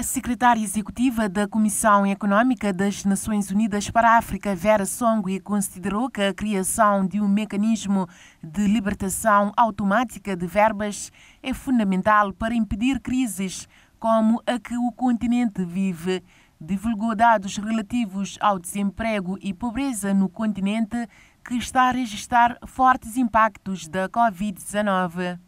A secretária executiva da Comissão Econômica das Nações Unidas para a África, Vera Songwe, considerou que a criação de um mecanismo de libertação automática de verbas é fundamental para impedir crises como a que o continente vive. Divulgou dados relativos ao desemprego e pobreza no continente, que está a registrar fortes impactos da Covid-19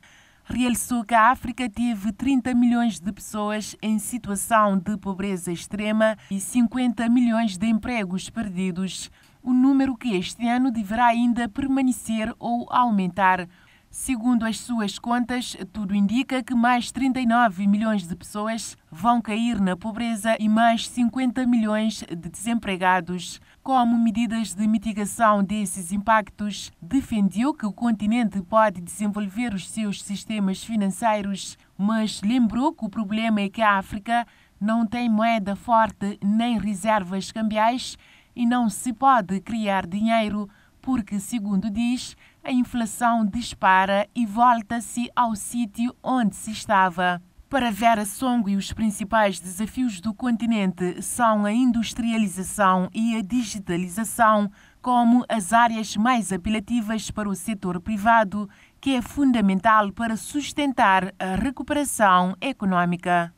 realçou que a África teve 30 milhões de pessoas em situação de pobreza extrema e 50 milhões de empregos perdidos, o um número que este ano deverá ainda permanecer ou aumentar. Segundo as suas contas, tudo indica que mais 39 milhões de pessoas vão cair na pobreza e mais 50 milhões de desempregados. Como medidas de mitigação desses impactos, defendeu que o continente pode desenvolver os seus sistemas financeiros, mas lembrou que o problema é que a África não tem moeda forte nem reservas cambiais e não se pode criar dinheiro porque, segundo diz, a inflação dispara e volta-se ao sítio onde se estava. Para Vera Songo, os principais desafios do continente são a industrialização e a digitalização como as áreas mais apelativas para o setor privado, que é fundamental para sustentar a recuperação econômica.